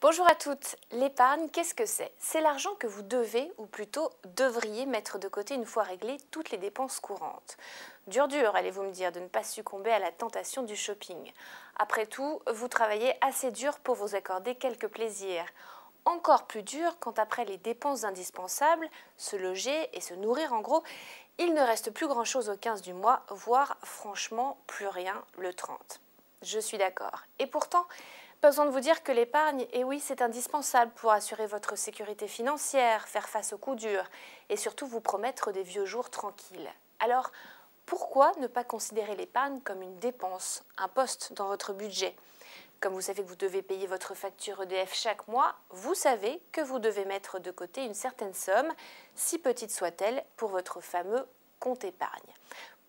Bonjour à toutes. L'épargne, qu'est-ce que c'est C'est l'argent que vous devez, ou plutôt devriez, mettre de côté une fois réglées toutes les dépenses courantes. Dur, dur, allez-vous me dire, de ne pas succomber à la tentation du shopping. Après tout, vous travaillez assez dur pour vous accorder quelques plaisirs encore plus dur quand après les dépenses indispensables, se loger et se nourrir en gros, il ne reste plus grand-chose au 15 du mois, voire franchement plus rien le 30. Je suis d'accord. Et pourtant, pas besoin de vous dire que l'épargne, et eh oui, c'est indispensable pour assurer votre sécurité financière, faire face aux coups durs et surtout vous promettre des vieux jours tranquilles. Alors, pourquoi ne pas considérer l'épargne comme une dépense, un poste dans votre budget Comme vous savez que vous devez payer votre facture EDF chaque mois, vous savez que vous devez mettre de côté une certaine somme, si petite soit-elle, pour votre fameux compte épargne.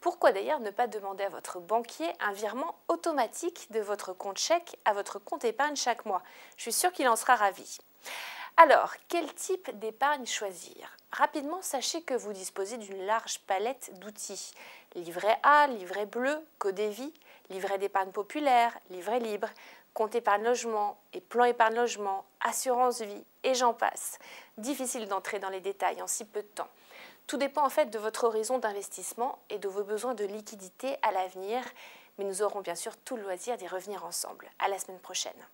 Pourquoi d'ailleurs ne pas demander à votre banquier un virement automatique de votre compte chèque à votre compte épargne chaque mois Je suis sûre qu'il en sera ravi. Alors, quel type d'épargne choisir Rapidement, sachez que vous disposez d'une large palette d'outils. Livret A, livret bleu, EVI livret d'épargne populaire, livret libre, compte épargne logement et plan épargne logement, assurance vie et j'en passe. Difficile d'entrer dans les détails en si peu de temps. Tout dépend en fait de votre horizon d'investissement et de vos besoins de liquidité à l'avenir, mais nous aurons bien sûr tout le loisir d'y revenir ensemble. À la semaine prochaine.